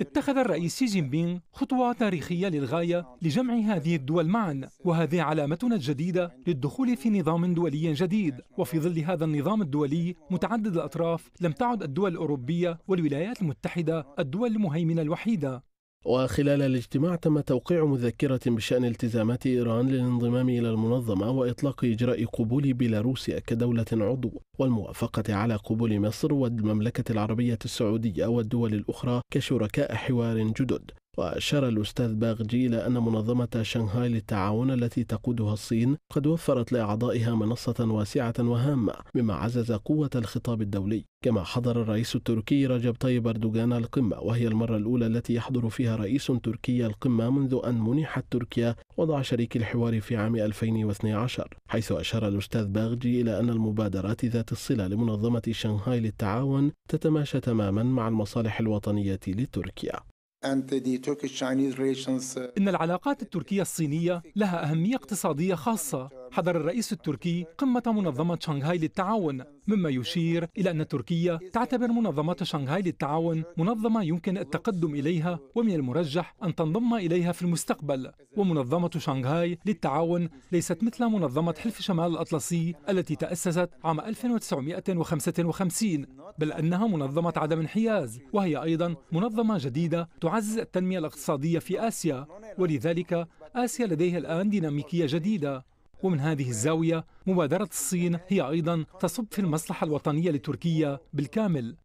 اتخذ الرئيس سي جين بين خطوة تاريخية للغاية لجمع هذه الدول معا وهذه علامتنا الجديدة للدخول في نظام دولي جديد وفي ظل هذا النظام الدولي متعدد الأطراف لم تعد الدول الأوروبية والولايات المتحدة الدول المهيمنة الوحيدة وخلال الاجتماع تم توقيع مذكرة بشأن التزامات إيران للانضمام إلى المنظمة وإطلاق إجراء قبول بيلاروسيا كدولة عضو والموافقة على قبول مصر والمملكة العربية السعودية والدول الأخرى كشركاء حوار جدد وأشار الأستاذ باغجي إلى أن منظمة شنغهاي للتعاون التي تقودها الصين قد وفرت لأعضائها منصة واسعة وهامة مما عزز قوة الخطاب الدولي كما حضر الرئيس التركي رجب طيب أردوغان القمة وهي المرة الأولى التي يحضر فيها رئيس تركي القمة منذ أن منحت تركيا وضع شريك الحوار في عام 2012 حيث أشار الأستاذ باغجي إلى أن المبادرات ذات الصلة لمنظمة شنغهاي للتعاون تتماشى تماما مع المصالح الوطنية لتركيا Uh, إن العلاقات التركية الصينية لها أهمية اقتصادية خاصة حضر الرئيس التركي قمة منظمة شنغهاي للتعاون مما يشير إلى أن تركيا تعتبر منظمة شنغهاي للتعاون منظمة يمكن التقدم إليها ومن المرجح أن تنضم إليها في المستقبل ومنظمة شنغهاي للتعاون ليست مثل منظمة حلف شمال الأطلسي التي تأسست عام 1955 بل أنها منظمة عدم انحياز وهي أيضا منظمة جديدة تعزز التنمية الاقتصادية في آسيا ولذلك آسيا لديها الآن ديناميكية جديدة ومن هذه الزاوية مبادرة الصين هي أيضا تصب في المصلحة الوطنية لتركيا بالكامل